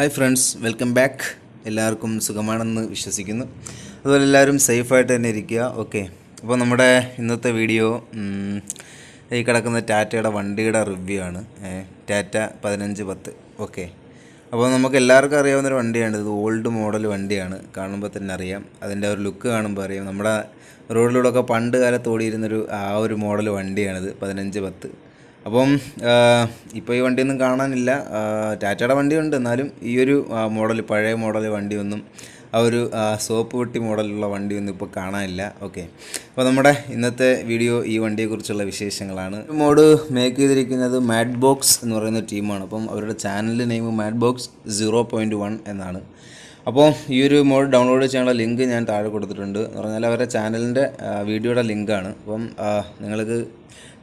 hi friends welcome back എല്ലാവർക്കും സുഖമാണെന്ന് വിശ്വസിക്കുന്നു അതുപോലെ എല്ലാവരും സേഫായിട്ട് തന്നെ ഇരിക്കുക ഓക്കെ അപ്പോൾ നമ്മുടെ ഇന്നത്തെ വീഡിയോ ഈ കിടക്കുന്ന ടാറ്റയുടെ വണ്ടിയുടെ റിവ്യൂ ആണ് ടാറ്റ പതിനഞ്ച് പത്ത് ഓക്കെ അപ്പോൾ നമുക്ക് എല്ലാവർക്കും അറിയാവുന്നൊരു വണ്ടിയാണ് ഇത് ഓൾഡ് മോഡൽ വണ്ടിയാണ് കാണുമ്പോൾ തന്നെ അറിയാം അതിൻ്റെ ഒരു ലുക്ക് കാണുമ്പോൾ അറിയാം നമ്മുടെ റോഡിലൂടെയൊക്കെ പണ്ട് കാലത്ത് ഓടിയിരുന്നൊരു ആ ഒരു മോഡൽ വണ്ടിയാണിത് പതിനഞ്ച് പത്ത് അപ്പം ഇപ്പോൾ ഈ വണ്ടിയൊന്നും കാണാനില്ല ടാറ്റയുടെ വണ്ടിയുണ്ട് എന്നാലും ഈ ഒരു മോഡൽ പഴയ മോഡൽ വണ്ടിയൊന്നും ആ ഒരു സോപ്പ് വെട്ടി മോഡലുള്ള വണ്ടിയൊന്നും ഇപ്പോൾ കാണാനില്ല ഓക്കെ അപ്പോൾ നമ്മുടെ ഇന്നത്തെ വീഡിയോ ഈ വണ്ടിയെക്കുറിച്ചുള്ള വിശേഷങ്ങളാണ് മോഡ് മേക്ക് ചെയ്തിരിക്കുന്നത് മാഡ് ബോക്സ് എന്ന് പറയുന്ന ടീമാണ് അപ്പം അവരുടെ ചാനലിൻ്റെ നെയിം മാഡ് ബോക്സ് സീറോ എന്നാണ് അപ്പോൾ ഈ ഒരു മോഡ് ഡൗൺലോഡ് ചെയ്യാനുള്ള ലിങ്ക് ഞാൻ താഴെ കൊടുത്തിട്ടുണ്ട് എന്ന് പറഞ്ഞാൽ അവരുടെ ചാനലിൻ്റെ വീഡിയോയുടെ ലിങ്കാണ് അപ്പം നിങ്ങൾക്ക്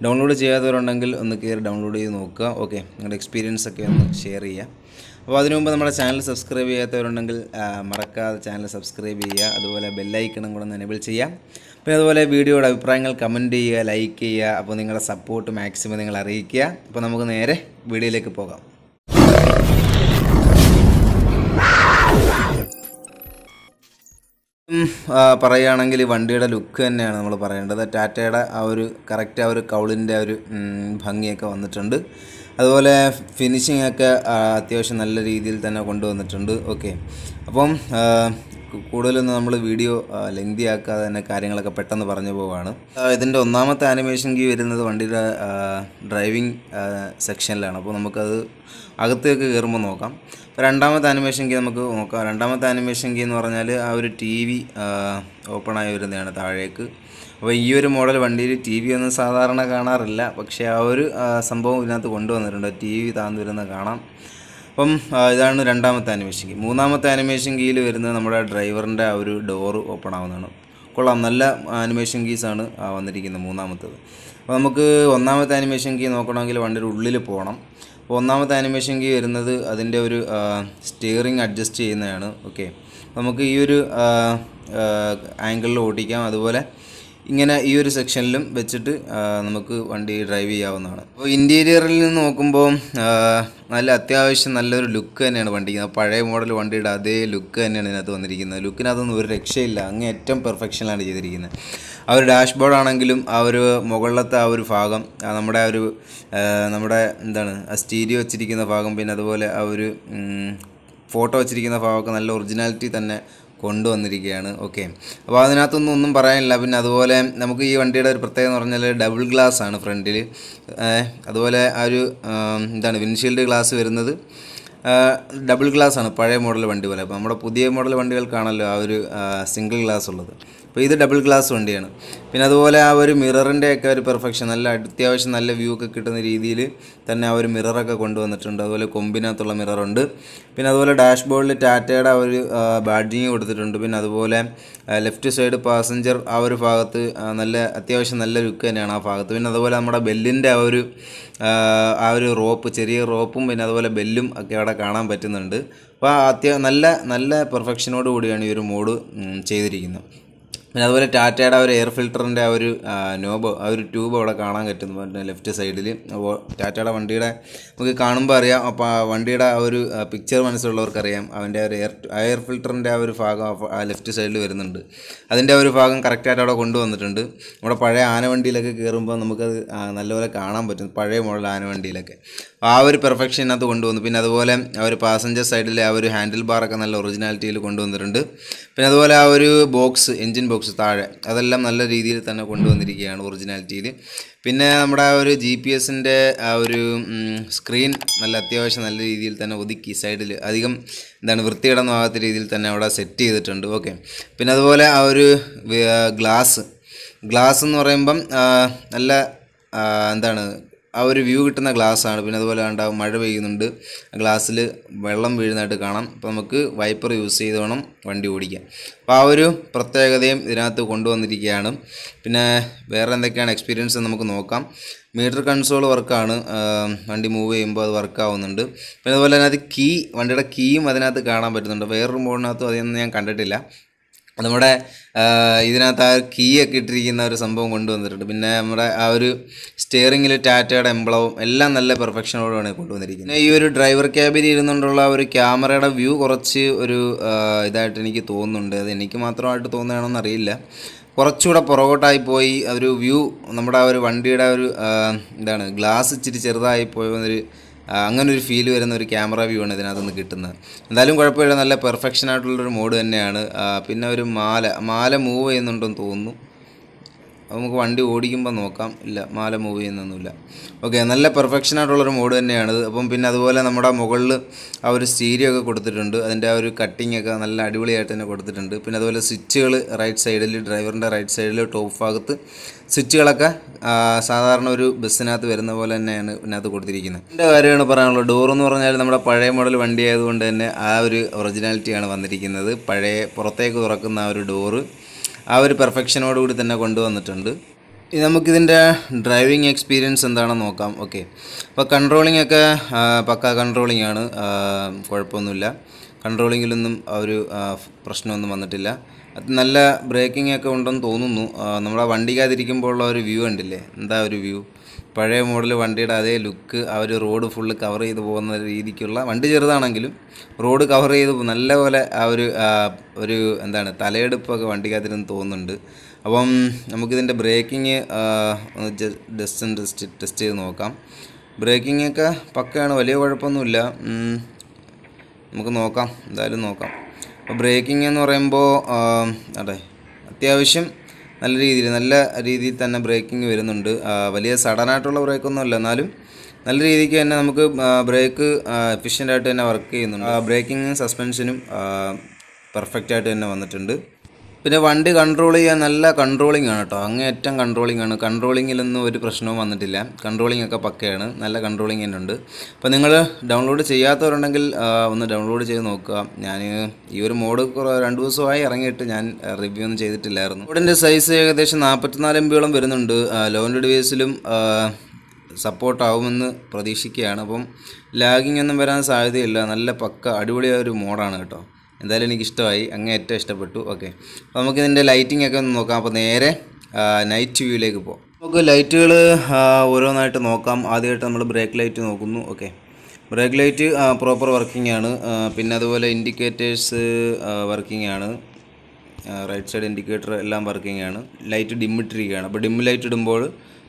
ഡൗൺലോഡ് ചെയ്യാത്തവരുണ്ടെങ്കിൽ ഒന്ന് കയറി ഡൗൺലോഡ് ചെയ്ത് നോക്കുക ഓക്കെ നിങ്ങളുടെ എക്സ്പീരിയൻസ് ഒക്കെ ഒന്ന് ഷെയർ ചെയ്യുക അപ്പോൾ അതിനു മുമ്പ് നമ്മുടെ ചാനൽ സബ്സ്ക്രൈബ് ചെയ്യാത്തവരുണ്ടെങ്കിൽ മറക്കാതെ ചാനൽ സബ്സ്ക്രൈബ് ചെയ്യുക അതുപോലെ ബെല്ലൈക്കണം കൂടെ ഒന്ന് എനേബിൾ ചെയ്യാം പിന്നെ അതുപോലെ വീഡിയോയുടെ അഭിപ്രായങ്ങൾ കമൻറ്റ് ചെയ്യുക ലൈക്ക് ചെയ്യുക അപ്പോൾ നിങ്ങളുടെ സപ്പോർട്ട് മാക്സിമം നിങ്ങൾ അറിയിക്കുക അപ്പോൾ നമുക്ക് നേരെ വീഡിയോയിലേക്ക് പോകാം പറയുകയാണെങ്കിൽ വണ്ടിയുടെ ലുക്ക് തന്നെയാണ് നമ്മൾ പറയേണ്ടത് ടാറ്റയുടെ ആ ഒരു കറക്റ്റ് ആ ഒരു കൗളിൻ്റെ ഒരു ഭംഗിയൊക്കെ വന്നിട്ടുണ്ട് അതുപോലെ ഫിനിഷിംഗ് ഒക്കെ അത്യാവശ്യം നല്ല രീതിയിൽ തന്നെ കൊണ്ടുവന്നിട്ടുണ്ട് ഓക്കെ അപ്പം കൂടുതലൊന്നും നമ്മൾ വീഡിയോ ലെങ്തി ആക്കാതെ തന്നെ കാര്യങ്ങളൊക്കെ പെട്ടെന്ന് പറഞ്ഞു പോവാണ് ഇതിൻ്റെ ഒന്നാമത്തെ ആനിമേഷൻ കീ വരുന്നത് വണ്ടിയുടെ ഡ്രൈവിംഗ് സെക്ഷനിലാണ് അപ്പോൾ നമുക്കത് അകത്തേക്ക് കയറുമ്പോൾ നോക്കാം അപ്പോൾ രണ്ടാമത്തെ ആനിമേഷൻ കീ നമുക്ക് നോക്കാം രണ്ടാമത്തെ ആനിമേഷൻ കീ എന്ന് പറഞ്ഞാൽ ആ ഒരു ടി വി ഓപ്പണായി വരുന്നതാണ് താഴേക്ക് അപ്പോൾ ഈ ഒരു മോഡൽ വണ്ടിയിൽ ടി വി ഒന്നും സാധാരണ കാണാറില്ല പക്ഷേ ആ ഒരു സംഭവം ഇതിനകത്ത് കൊണ്ടുവന്നിട്ടുണ്ട് ടി വി താന്നു വരുന്നത് കാണാം അപ്പം ഇതാണ് രണ്ടാമത്തെ ആനിമേഷൻ കീ മൂന്നാമത്തെ ആനിമേഷൻ കീയിൽ വരുന്നത് നമ്മുടെ ഡ്രൈവറിൻ്റെ ആ ഒരു ഡോറ് ഓപ്പൺ ആവുന്നതാണ് കൊള്ളാം നല്ല ആനിമേഷൻ കീസാണ് വന്നിരിക്കുന്നത് മൂന്നാമത്തത് അപ്പോൾ നമുക്ക് ഒന്നാമത്തെ ആനിമേഷൻ കീ നോക്കണമെങ്കിൽ വണ്ടിയുടെ ഉള്ളിൽ പോകണം അപ്പോൾ ഒന്നാമത്തെ ആനിമേഷൻ കീ വരുന്നത് അതിൻ്റെ ഒരു സ്റ്റിയറിംഗ് അഡ്ജസ്റ്റ് ചെയ്യുന്നതാണ് ഓക്കെ നമുക്ക് ഈ ഒരു ആംഗിളിൽ ഓടിക്കാം അതുപോലെ ഇങ്ങനെ ഈ ഒരു സെക്ഷനിലും വെച്ചിട്ട് നമുക്ക് വണ്ടി ഡ്രൈവ് ചെയ്യാവുന്നതാണ് അപ്പോൾ ഇൻറ്റീരിയറിൽ നിന്ന് നോക്കുമ്പോൾ നല്ല അത്യാവശ്യം നല്ലൊരു ലുക്ക് തന്നെയാണ് വണ്ടിക്ക് പഴയ മോഡൽ വണ്ടിയുടെ അതേ ലുക്ക് തന്നെയാണ് ഇതിനകത്ത് വന്നിരിക്കുന്നത് ലുക്കിനകത്തൊന്നും ഒരു രക്ഷയില്ല അങ്ങ് ഏറ്റവും പെർഫെക്ഷനിലാണ് ചെയ്തിരിക്കുന്നത് ആ ഒരു ഡാഷ്ബോർഡ് ആണെങ്കിലും ആ ഒരു മുകളിലത്തെ ആ ഒരു ഭാഗം നമ്മുടെ ആ ഒരു നമ്മുടെ എന്താണ് ആ സ്റ്റീരിയോ വെച്ചിരിക്കുന്ന ഭാഗം പിന്നെ അതുപോലെ ആ ഒരു ഫോട്ടോ വെച്ചിരിക്കുന്ന ഭാഗമൊക്കെ നല്ല ഒറിജിനാലിറ്റി തന്നെ കൊണ്ടുവന്നിരിക്കുകയാണ് ഓക്കെ അപ്പോൾ അതിനകത്തൊന്നും ഒന്നും പറയാനില്ല പിന്നെ അതുപോലെ നമുക്ക് ഈ വണ്ടിയുടെ ഒരു പ്രത്യേകത എന്ന് പറഞ്ഞാൽ ഡബിൾ ഗ്ലാസ് ആണ് ഫ്രണ്ടിൽ അതുപോലെ ആ ഒരു എന്താണ് വിൻഷീൽഡ് ഗ്ലാസ് വരുന്നത് ഡബിൾ ഗ്ലാസ് ആണ് പഴയ മോഡൽ വണ്ടി പോലെ അപ്പോൾ നമ്മുടെ പുതിയ മോഡൽ വണ്ടികൾക്കാണല്ലോ ആ ഒരു സിംഗിൾ ഗ്ലാസ് ഉള്ളത് അപ്പോൾ ഇത് ഡബിൾ ഗ്ലാസ് വണ്ടിയാണ് പിന്നെ അതുപോലെ ആ ഒരു മിററിൻ്റെ ഒക്കെ ഒരു പെർഫെക്ഷൻ നല്ല അത്യാവശ്യം നല്ല വ്യൂ ഒക്കെ കിട്ടുന്ന രീതിയിൽ തന്നെ ആ ഒരു മിററൊക്കെ കൊണ്ടുവന്നിട്ടുണ്ട് അതുപോലെ കൊമ്പിനകത്തുള്ള മിററുണ്ട് പിന്നെ അതുപോലെ ഡാഷ്ബോർഡിൽ ടാറ്റയുടെ ആ ഒരു ബാഡ്ജിങ് കൊടുത്തിട്ടുണ്ട് പിന്നെ അതുപോലെ ലെഫ്റ്റ് സൈഡ് പാസഞ്ചർ ആ ഒരു ഭാഗത്ത് നല്ല അത്യാവശ്യം നല്ല ലുക്ക് തന്നെയാണ് ആ ഭാഗത്ത് പിന്നെ അതുപോലെ നമ്മുടെ ബെല്ലിൻ്റെ ആ ഒരു ആ ഒരു റോപ്പ് ചെറിയ റോപ്പും പിന്നെ അതുപോലെ ബെല്ലും ഒക്കെ അവിടെ കാണാൻ പറ്റുന്നുണ്ട് അപ്പോൾ അത്യാവശ്യം നല്ല നല്ല പെർഫെക്ഷനോട് കൂടിയാണ് ഈ ഒരു മോഡ് ചെയ്തിരിക്കുന്നത് പിന്നെ അതുപോലെ ടാറ്റയുടെ ആ ഒരു എയർ ഫിൽറ്ററിൻ്റെ ആ ഒരു നോബ് ആ ഒരു ട്യൂബ് അവിടെ കാണാൻ പറ്റുന്നു പിന്നെ ലെഫ്റ്റ് സൈഡിൽ അപ്പോൾ ടാറ്റയുടെ വണ്ടിയുടെ നമുക്ക് കാണുമ്പോൾ അറിയാം അപ്പോൾ വണ്ടിയുടെ ആ ഒരു പിക്ചർ മനസ്സിലുള്ളവർക്കറിയാം അവൻ്റെ ഒരു എയർ എയർ ഫിൽറ്ററിൻ്റെ ആ ഒരു ഭാഗം ആ ലെഫ്റ്റ് സൈഡിൽ വരുന്നുണ്ട് അതിൻ്റെ ആ ഒരു ഭാഗം കറക്റ്റായിട്ട് അവിടെ കൊണ്ടുവന്നിട്ടുണ്ട് നമ്മുടെ പഴയ ആനവണ്ടിയിലൊക്കെ കയറുമ്പോൾ നമുക്കത് നല്ലപോലെ കാണാൻ പറ്റും പഴയ മോഡൽ ആനവണ്ടിയിലൊക്കെ ആ ഒരു പെർഫെക്ഷൻ ഇതിനകത്ത് കൊണ്ടുവന്നു പിന്നെ അതുപോലെ ആ ഒരു പാസഞ്ചർ സൈഡിലെ ആ ഒരു ഹാൻഡിൽ ബാറൊക്കെ നല്ല ഒറിജിനാലിറ്റിയിൽ കൊണ്ടുവന്നിട്ടുണ്ട് പിന്നെ അതുപോലെ ആ ഒരു ബോക്സ് എൻജിൻ ബോക്സ് കുറച്ച് താഴെ അതെല്ലാം നല്ല രീതിയിൽ തന്നെ കൊണ്ടുവന്നിരിക്കുകയാണ് ഒറിജിനാലിറ്റിയിൽ പിന്നെ നമ്മുടെ ആ ഒരു ജി പി എസിൻ്റെ ആ ഒരു സ്ക്രീൻ നല്ല അത്യാവശ്യം നല്ല രീതിയിൽ തന്നെ ഒതുക്കി സൈഡിൽ അധികം എന്താണ് വൃത്തിയിടം ആകാത്ത രീതിയിൽ തന്നെ അവിടെ സെറ്റ് ചെയ്തിട്ടുണ്ട് ഓക്കെ പിന്നെ അതുപോലെ ആ ഒരു ഗ്ലാസ് ഗ്ലാസ് എന്ന് പറയുമ്പം നല്ല എന്താണ് ആ ഒരു വ്യൂ കിട്ടുന്ന ഗ്ലാസ്സാണ് പിന്നെ അതുപോലെ കണ്ട മഴ പെയ്യുന്നുണ്ട് ഗ്ലാസ്സിൽ വെള്ളം വീഴുന്നതായിട്ട് കാണാം അപ്പോൾ നമുക്ക് വൈപ്പർ യൂസ് ചെയ്ത് വേണം വണ്ടി ഓടിക്കാൻ അപ്പോൾ ആ ഒരു പ്രത്യേകതയും ഇതിനകത്ത് കൊണ്ടുവന്നിരിക്കുകയാണ് പിന്നെ വേറെ എന്തൊക്കെയാണ് എക്സ്പീരിയൻസ് നമുക്ക് നോക്കാം മീറ്റർ കൺസോൾ വർക്കാണ് വണ്ടി മൂവ് ചെയ്യുമ്പോൾ അത് വർക്കാവുന്നുണ്ട് പിന്നെ അതുപോലെ അത് കീ വണ്ടിയുടെ കീയും അതിനകത്ത് കാണാൻ പറ്റുന്നുണ്ട് വേറൊരു മോഡിനകത്തും അതൊന്നും ഞാൻ കണ്ടിട്ടില്ല നമ്മുടെ ഇതിനകത്ത് ആ കീ ഒക്കെ ഇട്ടിരിക്കുന്ന ഒരു സംഭവം കൊണ്ടുവന്നിട്ടുണ്ട് പിന്നെ നമ്മുടെ ആ ഒരു സ്റ്റിയറിങ്ങിൽ ടാറ്റയുടെ എംബ്ലവും എല്ലാം നല്ല പെർഫെക്ഷനോടാണ് കൊണ്ടുവന്നിരിക്കുന്നത് പിന്നെ ഈ ഒരു ഡ്രൈവർ ക്യാബിൽ ഇരുന്നുകൊണ്ടുള്ള ഒരു ക്യാമറയുടെ വ്യൂ കുറച്ച് ഒരു ഇതായിട്ട് എനിക്ക് തോന്നുന്നുണ്ട് അത് എനിക്ക് മാത്രമായിട്ട് തോന്നുകയാണെന്ന് അറിയില്ല കുറച്ചുകൂടെ പുറകോട്ടായി പോയി ഒരു വ്യൂ നമ്മുടെ ആ ഒരു വണ്ടിയുടെ ഒരു എന്താണ് ഗ്ലാസ് ഇച്ചിരി ചെറുതായി പോയ ഒരു അങ്ങനെ ഒരു ഫീൽ വരുന്ന ഒരു ക്യാമറ വ്യൂ ആണ് ഇതിനകത്തുനിന്ന് കിട്ടുന്നത് എന്തായാലും കുഴപ്പമില്ല നല്ല പെർഫെക്ഷൻ ആയിട്ടുള്ളൊരു മോഡ് തന്നെയാണ് പിന്നെ ഒരു മാല മാല മൂവ് ചെയ്യുന്നുണ്ടെന്ന് തോന്നുന്നു നമുക്ക് വണ്ടി ഓടിക്കുമ്പോൾ നോക്കാം ഇല്ല മാല മൂവ് ചെയ്യുന്നൊന്നുമില്ല ഓക്കെ നല്ല പെർഫെക്ഷൻ ആയിട്ടുള്ളൊരു മോഡ് തന്നെയാണിത് അപ്പം പിന്നെ അതുപോലെ നമ്മുടെ മുകളിൽ ആ ഒരു സ്റ്റീരിയോ ഒക്കെ കൊടുത്തിട്ടുണ്ട് അതിൻ്റെ ആ ഒരു കട്ടിംഗ് ഒക്കെ നല്ല അടിപൊളിയായിട്ട് തന്നെ കൊടുത്തിട്ടുണ്ട് പിന്നെ അതുപോലെ സ്വിച്ചുകൾ റൈറ്റ് സൈഡിൽ ഡ്രൈവറിൻ്റെ റൈറ്റ് സൈഡിൽ ടോപ്പ് ഭാഗത്ത് സ്വിച്ചുകളൊക്കെ സാധാരണ ഒരു ബസ്സിനകത്ത് വരുന്ന പോലെ തന്നെയാണ് ഇതിനകത്ത് കൊടുത്തിരിക്കുന്നത് എൻ്റെ കാര്യമാണ് പറയാനുള്ളത് ഡോർ എന്ന് പറഞ്ഞാൽ നമ്മുടെ പഴയ മോഡൽ വണ്ടി ആയതുകൊണ്ട് തന്നെ ആ ഒരു ഒറിജിനാലിറ്റിയാണ് വന്നിരിക്കുന്നത് പഴയ പുറത്തേക്ക് തുറക്കുന്ന ആ ഒരു ഡോറ് ആ ഒരു പെർഫെക്ഷനോട് കൂടി തന്നെ കൊണ്ടുവന്നിട്ടുണ്ട് ഇനി നമുക്കിതിൻ്റെ ഡ്രൈവിംഗ് എക്സ്പീരിയൻസ് എന്താണെന്ന് നോക്കാം ഓക്കെ അപ്പോൾ കൺട്രോളിംഗ് ഒക്കെ പക്ക കൺട്രോളിംഗ് ആണ് കുഴപ്പമൊന്നുമില്ല കൺട്രോളിങ്ങിലൊന്നും ഒരു പ്രശ്നമൊന്നും വന്നിട്ടില്ല നല്ല ബ്രേക്കിംഗ് ഒക്കെ ഉണ്ടെന്ന് തോന്നുന്നു നമ്മൾ ആ വണ്ടിക്കാതിരിക്കുമ്പോൾ ഉള്ള ഒരു വ്യൂ ഉണ്ടല്ലേ എന്താ ഒരു വ്യൂ പഴയ മോഡൽ വണ്ടിയുടെ അതേ ലുക്ക് ആ ഒരു റോഡ് ഫുള്ള് കവർ ചെയ്ത് പോകുന്ന രീതിക്കുള്ള വണ്ടി ചെറുതാണെങ്കിലും റോഡ് കവർ ചെയ്ത് നല്ലപോലെ ആ ഒരു ഒരു എന്താണ് തലയെടുപ്പൊക്കെ വണ്ടിക്കകത്തിരുന്ന് തോന്നുന്നുണ്ട് അപ്പം നമുക്കിതിൻ്റെ ബ്രേക്കിങ് ജസ്റ്റ് ഒന്ന് ടെസ്റ്റ് ടെസ്റ്റ് ചെയ്ത് നോക്കാം ബ്രേക്കിങ്ങൊക്കെ പക്കയാണ് വലിയ കുഴപ്പമൊന്നുമില്ല നമുക്ക് നോക്കാം എന്തായാലും നോക്കാം അപ്പോൾ ബ്രേക്കിംഗ് എന്ന് പറയുമ്പോൾ അതെ അത്യാവശ്യം നല്ല രീതിയിൽ നല്ല രീതിയിൽ തന്നെ ബ്രേക്കിംഗ് വരുന്നുണ്ട് വലിയ സഡനായിട്ടുള്ള അല്ല എന്നാലും നല്ല രീതിക്ക് തന്നെ നമുക്ക് ബ്രേക്ക് എഫിഷ്യൻ്റായിട്ട് ആയിട്ട് തന്നെ വർക്ക് ചെയ്യുന്നുണ്ട് ബ്രേക്കിങ്ങും സസ്പെൻഷനും പെർഫെക്റ്റ് ആയിട്ട് തന്നെ വന്നിട്ടുണ്ട് പിന്നെ വണ്ടി കൺട്രോൾ ചെയ്യാൻ നല്ല കൺട്രോളിംഗ് ആണ് കേട്ടോ അങ്ങേയറ്റം കൺട്രോളിംഗ് ആണ് കൺട്രോളിങ്ങിലൊന്നും ഒരു പ്രശ്നവും വന്നിട്ടില്ല കൺട്രോളിംഗ് ഒക്കെ പക്കയാണ് നല്ല കൺട്രോളിംഗ് തന്നെ ഉണ്ട് അപ്പോൾ നിങ്ങൾ ഡൗൺലോഡ് ചെയ്യാത്തവരുണ്ടെങ്കിൽ ഒന്ന് ഡൗൺലോഡ് ചെയ്ത് നോക്കുക ഞാൻ ഈ ഒരു മോഡ് രണ്ട് ദിവസമായി ഇറങ്ങിയിട്ട് ഞാൻ റിവ്യൂ ഒന്നും ചെയ്തിട്ടില്ലായിരുന്നു മോഡിൻ്റെ സൈസ് ഏകദേശം നാൽപ്പത്തിനാല് എം ബിയോളം വരുന്നുണ്ട് ലോൺ ഡിവൈസിലും സപ്പോർട്ടാവുമെന്ന് പ്രതീക്ഷിക്കുകയാണ് അപ്പം ലാഗിംഗ് ഒന്നും വരാൻ സാധ്യതയില്ല നല്ല പക്ക അടിപൊളിയായ ഒരു മോഡാണ് കേട്ടോ എന്തായാലും എനിക്കിഷ്ടമായി അങ്ങേ ഏറ്റവും ഇഷ്ടപ്പെട്ടു ഓക്കെ അപ്പോൾ നമുക്ക് ഇതിൻ്റെ ലൈറ്റിംഗ് ഒക്കെ ഒന്ന് നോക്കാം അപ്പോൾ നേരെ നൈറ്റ് വ്യൂയിലേക്ക് പോകാം നമുക്ക് ലൈറ്റുകൾ ഓരോന്നായിട്ട് നോക്കാം ആദ്യമായിട്ട് നമ്മൾ ബ്രേക്ക് ലൈറ്റ് നോക്കുന്നു okay brake light proper working ആണ് പിന്നെ അതുപോലെ ഇൻഡിക്കേറ്റേഴ്സ് വർക്കിംഗ് ആണ് റൈറ്റ് സൈഡ് ഇൻഡിക്കേറ്റർ എല്ലാം വർക്കിംഗ് ആണ് ലൈറ്റ് ഡിമ്മിട്ടിരിക്കുകയാണ് അപ്പോൾ ഡിമ്മ് ലൈറ്റ് ഇടുമ്പോൾ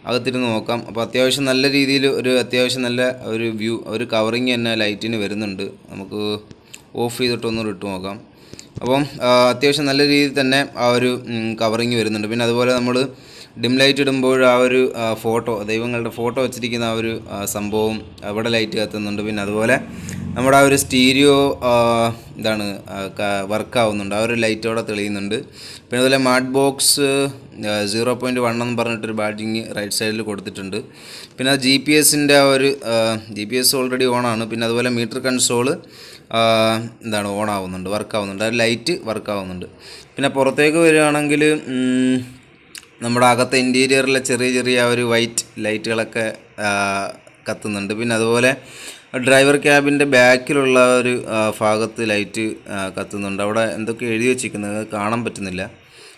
അകത്തിരുന്ന് നോക്കാം അപ്പോൾ അത്യാവശ്യം നല്ല രീതിയിൽ ഒരു അത്യാവശ്യം നല്ല ഒരു വ്യൂ ഒരു കവറിങ് തന്നെ ലൈറ്റിന് വരുന്നുണ്ട് നമുക്ക് ഓഫ് ചെയ്തിട്ടൊന്നും ഇട്ട് നോക്കാം അപ്പം അത്യാവശ്യം നല്ല രീതിയിൽ തന്നെ ആ ഒരു കവറിങ് വരുന്നുണ്ട് പിന്നെ അതുപോലെ നമ്മൾ ഡിം ലൈറ്റ് ഇടുമ്പോൾ ആ ഒരു ഫോട്ടോ ദൈവങ്ങളുടെ ഫോട്ടോ വെച്ചിരിക്കുന്ന ആ ഒരു സംഭവം അവിടെ ലൈറ്റ് കത്തുന്നുണ്ട് പിന്നെ അതുപോലെ നമ്മുടെ ആ ഒരു സ്റ്റീരിയോ ഇതാണ് വർക്ക് ആവുന്നുണ്ട് ആ ഒരു ലൈറ്റോടെ തെളിയുന്നുണ്ട് പിന്നെ അതുപോലെ Mad Box zero point one എന്ന് പറഞ്ഞിട്ടൊരു ബാറ്റിങ് റൈറ്റ് സൈഡിൽ കൊടുത്തിട്ടുണ്ട് പിന്നെ ജി പി എസിൻ്റെ ആ ഒരു ജി പി എസ് ഓൾറെഡി ഓണാണ് പിന്നെ അതുപോലെ മീറ്റർ കൺസോള് എന്താണ് ഓൺ ആവുന്നുണ്ട് വർക്ക് ആവുന്നുണ്ട് ആ ലൈറ്റ് വർക്ക് ആവുന്നുണ്ട് പിന്നെ പുറത്തേക്ക് വരികയാണെങ്കിൽ നമ്മുടെ അകത്തെ ഇൻറ്റീരിയറിലെ ചെറിയ ചെറിയ ഒരു വൈറ്റ് ലൈറ്റുകളൊക്കെ കത്തുന്നുണ്ട് പിന്നെ അതുപോലെ ഡ്രൈവർ ക്യാബിൻ്റെ ബാക്കിലുള്ള ഒരു ഭാഗത്ത് ലൈറ്റ് കത്തുന്നുണ്ട് അവിടെ എന്തൊക്കെ എഴുതി വെച്ചിരിക്കുന്നത് കാണാൻ പറ്റുന്നില്ല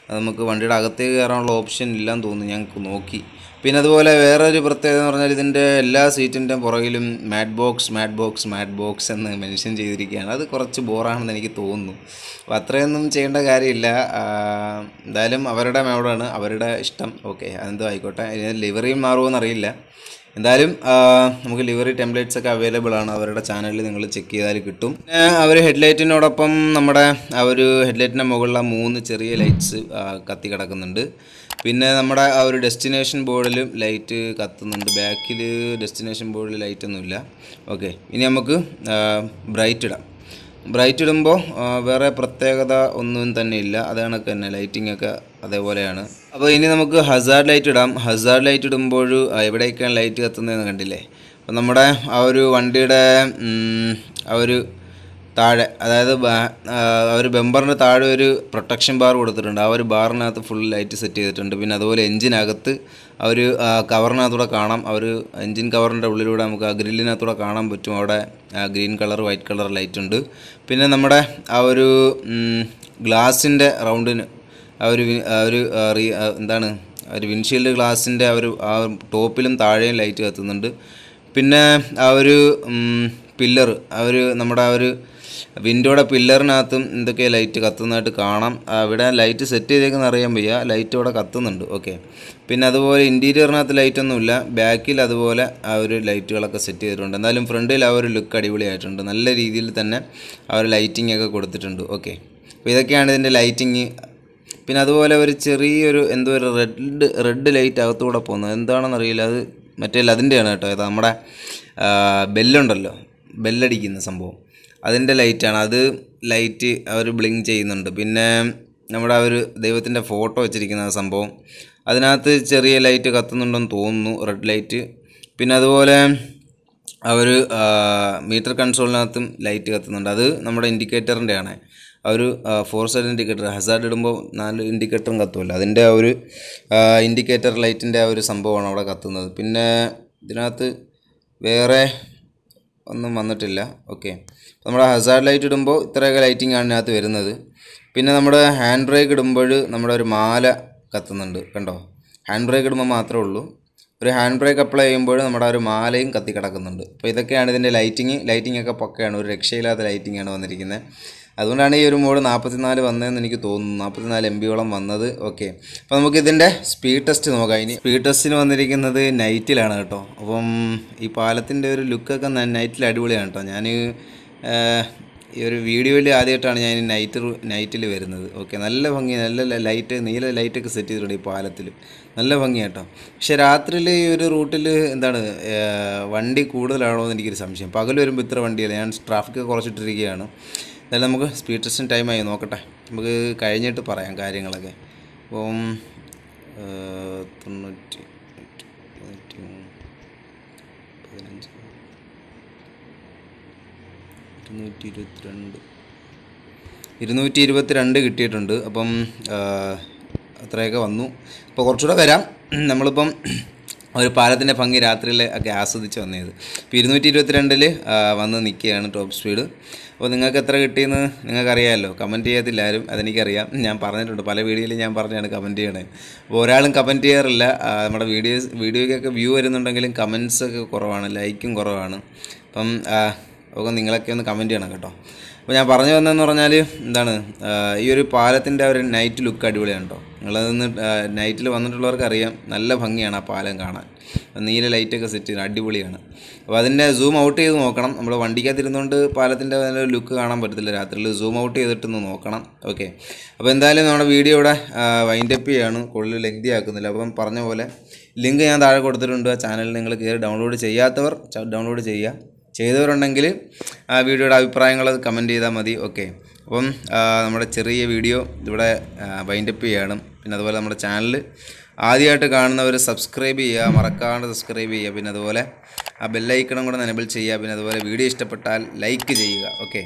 അത് നമുക്ക് വണ്ടിയുടെ അകത്തേക്ക് കയറാനുള്ള ഓപ്ഷൻ ഇല്ലാന്ന് തോന്നുന്നു ഞങ്ങൾക്ക് നോക്കി പിന്നെ അതുപോലെ വേറൊരു പ്രത്യേകത എന്ന് പറഞ്ഞാൽ ഇതിൻ്റെ എല്ലാ സീറ്റിൻ്റെ പുറകിലും Mad Box Mad Box Mad Box എന്ന് മെൻഷൻ ചെയ്തിരിക്കുകയാണ് അത് കുറച്ച് ബോറാണെന്ന് എനിക്ക് തോന്നുന്നു അപ്പോൾ അത്രയൊന്നും ചെയ്യേണ്ട കാര്യമില്ല എന്തായാലും അവരുടെ മേടാണ് അവരുടെ ഇഷ്ടം ഓക്കെ അതെന്തോ ആയിക്കോട്ടെ ഇതിന് ലിവറിയും മാറുമോ എന്നറിയില്ല എന്തായാലും നമുക്ക് ലിവറി ടെംപ്ലേറ്റ്സ് ഒക്കെ അവൈലബിൾ ആണ് അവരുടെ ചാനലിൽ നിങ്ങൾ ചെക്ക് ചെയ്താൽ കിട്ടും പിന്നെ അവർ ഹെഡ്ലൈറ്റിനോടൊപ്പം നമ്മുടെ ആ ഒരു ഹെഡ്ലൈറ്റിൻ്റെ മുകളിലെ മൂന്ന് ചെറിയ ലൈറ്റ്സ് കത്തി കിടക്കുന്നുണ്ട് പിന്നെ നമ്മുടെ ആ ഒരു ഡെസ്റ്റിനേഷൻ ബോർഡിലും ലൈറ്റ് കത്തുന്നുണ്ട് ബാക്കിൽ ഡെസ്റ്റിനേഷൻ ബോർഡിൽ ലൈറ്റൊന്നുമില്ല ഓക്കെ ഇനി നമുക്ക് ബ്രൈറ്റ് ഇടാം ബ്രൈറ്റ് ഇടുമ്പോൾ വേറെ പ്രത്യേകത ഒന്നും തന്നെ ഇല്ല അത് കണക്ക് തന്നെ ലൈറ്റിംഗ് ഒക്കെ അതേപോലെയാണ് അപ്പോൾ ഇനി നമുക്ക് ഹസാർഡ് ലൈറ്റ് ഇടാം ഹസാർഡ് ലൈറ്റ് ഇടുമ്പോൾ എവിടേക്കാണ് ലൈറ്റ് കത്തുന്നതെന്ന് കണ്ടില്ലേ അപ്പോൾ നമ്മുടെ ആ ഒരു വണ്ടിയുടെ ആ ഒരു താഴെ അതായത് ആ ഒരു ബെമ്പറിൻ്റെ താഴെ ഒരു പ്രൊട്ടക്ഷൻ ബാർ കൊടുത്തിട്ടുണ്ട് ആ ഒരു ബാറിനകത്ത് ഫുൾ ലൈറ്റ് സെറ്റ് ചെയ്തിട്ടുണ്ട് പിന്നെ അതുപോലെ എഞ്ചിനകത്ത് അവർ കവറിനകത്തൂടെ കാണാം അവർ എൻജിൻ കവറിൻ്റെ ഉള്ളിലൂടെ നമുക്ക് ആ ഗ്രില്ലിനകത്തൂടെ കാണാൻ പറ്റും അവിടെ green colour white colour light ഉണ്ട് പിന്നെ നമ്മുടെ ആ ഒരു ഗ്ലാസിൻ്റെ റൗണ്ടിന് ആ ഒരു ഒരു എന്താണ് ഒരു വിൻഷീൽഡ് ഗ്ലാസിൻ്റെ ആ ഒരു ആ ടോപ്പിലും താഴെയും ലൈറ്റ് കത്തുന്നുണ്ട് പിന്നെ ആ ഒരു പില്ലർ ആ ഒരു നമ്മുടെ ആ ഒരു വിൻഡോയുടെ പില്ലറിനകത്തും എന്തൊക്കെ ലൈറ്റ് കത്തുന്നതായിട്ട് കാണാം ഇവിടെ ലൈറ്റ് സെറ്റ് ചെയ്തേക്കുന്ന അറിയാൻ വയ്യ ലൈറ്റ് ഇവിടെ കത്തുന്നുണ്ട് ഓക്കെ പിന്നെ അതുപോലെ ഇൻറ്റീരിയറിനകത്ത് ലൈറ്റൊന്നുമില്ല ബാക്കിൽ അതുപോലെ ആ ഒരു ലൈറ്റുകളൊക്കെ സെറ്റ് ചെയ്തിട്ടുണ്ട് എന്തായാലും ഫ്രണ്ടിൽ ആ ഒരു ലുക്ക് അടിപൊളിയായിട്ടുണ്ട് നല്ല രീതിയിൽ തന്നെ ആ ഒരു ലൈറ്റിംഗ് ഒക്കെ കൊടുത്തിട്ടുണ്ട് ഓക്കെ അപ്പോൾ ഇതൊക്കെയാണ് ഇതിൻ്റെ ലൈറ്റിങ് പിന്നെ അതുപോലെ ഒരു ചെറിയൊരു എന്തോ ഒരു റെഡ് റെഡ് ലൈറ്റ് അകത്തുകൂടെ പോകുന്നത് എന്താണെന്നറിയില്ല അത് മറ്റേ അതിൻ്റെയാണ് കേട്ടോ ഇത് നമ്മുടെ ബെല്ലുണ്ടല്ലോ ബെല്ലടിക്കുന്ന സംഭവം അതിൻ്റെ ലൈറ്റാണ് അത് ലൈറ്റ് അവർ ബ്ലിങ്ക് ചെയ്യുന്നുണ്ട് പിന്നെ നമ്മുടെ ആ ഒരു ദൈവത്തിൻ്റെ ഫോട്ടോ വെച്ചിരിക്കുന്ന ആ സംഭവം അതിനകത്ത് ചെറിയ ലൈറ്റ് കത്തുന്നുണ്ടെന്ന് തോന്നുന്നു റെഡ് ലൈറ്റ് പിന്നെ അതുപോലെ അവർ മീറ്റർ കൺസോളിനകത്തും ലൈറ്റ് കത്തുന്നുണ്ട് അത് നമ്മുടെ ഇൻഡിക്കേറ്ററിൻ്റെ ആണ് ആ ഒരു ഫോർ സൈഡ് ഇൻഡിക്കേറ്റർ ഹസാർഡ് ഇടുമ്പോൾ നാല് ഇൻഡിക്കേറ്ററും കത്തുമല്ലോ അതിൻ്റെ ആ ഒരു ഇൻഡിക്കേറ്റർ ലൈറ്റിൻ്റെ ആ ഒരു സംഭവമാണ് അവിടെ കത്തുന്നത് പിന്നെ ഇതിനകത്ത് വേറെ ഒന്നും വന്നിട്ടില്ല ഓക്കെ നമ്മുടെ ഹസാർഡ് ലൈറ്റ് ഇടുമ്പോൾ ഇത്രയൊക്കെ ലൈറ്റിംഗ് ആണ് ഇതിനകത്ത് വരുന്നത് പിന്നെ നമ്മുടെ ഹാൻഡ് ബ്രേക്ക് ഇടുമ്പോൾ നമ്മുടെ ഒരു മാല കത്തുന്നുണ്ട് കണ്ടോ ഹാൻഡ് ബ്രേക്ക് ഇടുമ്പോൾ മാത്രമേ ഉള്ളൂ ഒരു ഹാൻഡ് ബ്രേക്ക് അപ്ലൈ ചെയ്യുമ്പോൾ നമ്മുടെ ഒരു മാലയും കത്തി കിടക്കുന്നുണ്ട് അപ്പോൾ ഇതൊക്കെയാണ് ഇതിൻ്റെ ലൈറ്റിങ് ലൈറ്റിംഗ് ഒക്കെ പൊക്കയാണ് ഒരു രക്ഷയില്ലാത്ത ലൈറ്റിംഗ് ആണ് വന്നിരിക്കുന്നത് അതുകൊണ്ടാണ് ഈ ഒരു മോഡ് നാൽപ്പത്തിനാല് വന്നതെന്ന് എനിക്ക് തോന്നുന്നു നാൽപ്പത്തിനാല് എം ബിയോളം വന്നത് ഓക്കെ അപ്പോൾ നമുക്ക് ഇതിൻ്റെ സ്പീഡ് ടെസ്റ്റ് നോക്കാം ഇനി സ്പീഡ് ടെസ്റ്റിന് വന്നിരിക്കുന്നത് നൈറ്റിലാണ് കേട്ടോ അപ്പം ഈ പാലത്തിൻ്റെ ഒരു ലുക്കൊക്കെ നൈറ്റിൽ അടിപൊളിയാണ് കേട്ടോ ഞാൻ ഈ ഒരു വീഡിയോയിൽ ആദ്യമായിട്ടാണ് ഞാൻ നൈറ്റ് നൈറ്റിൽ വരുന്നത് ഓക്കെ നല്ല ഭംഗി നല്ല ലൈറ്റ് നീല ലൈറ്റൊക്കെ സെറ്റ് ചെയ്തിട്ടുണ്ട് ഈ പാലത്തിൽ നല്ല ഭംഗിയാട്ടോ പക്ഷേ രാത്രിയിൽ ഈ ഒരു റൂട്ടിൽ എന്താണ് വണ്ടി കൂടുതലാണോ എന്ന് എനിക്കൊരു സംശയം പകൽ വരുമ്പോൾ ഇത്ര വണ്ടിയില്ല ഞാൻ ട്രാഫിക്കൊക്കെ കുറച്ചിട്ടിരിക്കുകയാണ് എന്തായാലും നമുക്ക് സ്പീഡ് ടെസ്റ്റിന് ടൈമായി നോക്കട്ടെ നമുക്ക് കഴിഞ്ഞിട്ട് പറയാം കാര്യങ്ങളൊക്കെ അപ്പം തൊണ്ണൂറ്റി പതിനഞ്ച് ഇരുന്നൂറ്റി ഇരുപത്തിരണ്ട് ഇരുന്നൂറ്റി ഇരുപത്തിരണ്ട് കിട്ടിയിട്ടുണ്ട് അപ്പം അത്രയൊക്കെ വന്നു അപ്പോൾ കുറച്ചുകൂടെ വരാം നമ്മളിപ്പം ഒരു പാലത്തിൻ്റെ ഭംഗി രാത്രിയിൽ ഒക്കെ ആസ്വദിച്ച് വന്നത് ഇപ്പം ഇരുന്നൂറ്റി ഇരുപത്തിരണ്ടിൽ വന്ന് നിൽക്കുകയാണ് ടോപ്പ് സ്പീഡ് അപ്പോൾ നിങ്ങൾക്ക് എത്ര കിട്ടിയെന്ന് നിങ്ങൾക്കറിയാമല്ലോ കമൻറ്റ് ചെയ്യാത്തില്ലാരും അതെനിക്കറിയാം ഞാൻ പറഞ്ഞിട്ടുണ്ട് പല വീഡിയോയിലും ഞാൻ പറഞ്ഞാണ് കമൻറ്റ് ചെയ്യണേ അപ്പോൾ ഒരാളും കമൻറ്റ് ചെയ്യാറില്ല നമ്മുടെ വീഡിയോസ് വീഡിയോയ്ക്കൊക്കെ വ്യൂ വരുന്നുണ്ടെങ്കിലും കമൻസൊക്കെ ഒക്കെ കുറവാണ് ലൈക്കും കുറവാണ് അപ്പം ഒക്കെ നിങ്ങളൊക്കെ ഒന്ന് കമൻറ്റ് ചെയ്യണം കേട്ടോ അപ്പോൾ ഞാൻ പറഞ്ഞു വന്നതെന്ന് പറഞ്ഞാൽ എന്താണ് ഈ ഒരു പാലത്തിൻ്റെ ഒരു നൈറ്റ് ലുക്ക് അടിപൊളിയാണ് കേട്ടോ നിങ്ങളതൊന്ന് നൈറ്റിൽ വന്നിട്ടുള്ളവർക്ക് അറിയാം നല്ല ഭംഗിയാണ് ആ പാലം കാണാൻ നീല ലൈറ്റൊക്കെ സെറ്റ് ചെയ്യുന്നത് അടിപൊളിയാണ് അപ്പോൾ അതിൻ്റെ സൂം ഔട്ട് ചെയ്ത് നോക്കണം നമ്മൾ വണ്ടിക്കകത്തിരുന്നുകൊണ്ട് പാലത്തിൻ്റെ നല്ല ലുക്ക് കാണാൻ പറ്റത്തില്ല രാത്രിയിൽ സൂം ഔട്ട് ചെയ്തിട്ടൊന്ന് നോക്കണം ഓക്കെ അപ്പോൾ എന്തായാലും നമ്മുടെ വീഡിയോ ഇവിടെ വൈൻഡപ്പ് ചെയ്യാണ് കൂടുതൽ ലെങ്തി ആക്കുന്നില്ല അപ്പം പറഞ്ഞ പോലെ ലിങ്ക് ഞാൻ താഴെ കൊടുത്തിട്ടുണ്ട് ആ ചാനൽ നിങ്ങൾ കയറി ഡൗൺലോഡ് ചെയ്യാത്തവർ ഡൗൺലോഡ് ചെയ്യുക ചെയ്തവരുണ്ടെങ്കിൽ ആ വീഡിയോയുടെ അഭിപ്രായങ്ങൾ കമൻറ്റ് ചെയ്താൽ മതി ഓക്കെ അപ്പം നമ്മുടെ ചെറിയ വീഡിയോ ഇവിടെ വൈൻഡപ്പ് ചെയ്യണം പിന്നെ അതുപോലെ നമ്മുടെ ചാനൽ ആദ്യമായിട്ട് കാണുന്നവർ സബ്സ്ക്രൈബ് ചെയ്യുക മറക്കാണ്ട് സബ്സ്ക്രൈബ് ചെയ്യുക പിന്നെ അതുപോലെ ആ ബെല്ലൈക്കണം കൂടെ നെനബിൾ ചെയ്യുക പിന്നെ അതുപോലെ വീഡിയോ ഇഷ്ടപ്പെട്ടാൽ ലൈക്ക് ചെയ്യുക ഓക്കെ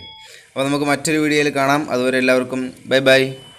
അപ്പോൾ നമുക്ക് മറ്റൊരു വീഡിയോയിൽ കാണാം അതുവരെ എല്ലാവർക്കും ബൈ ബൈ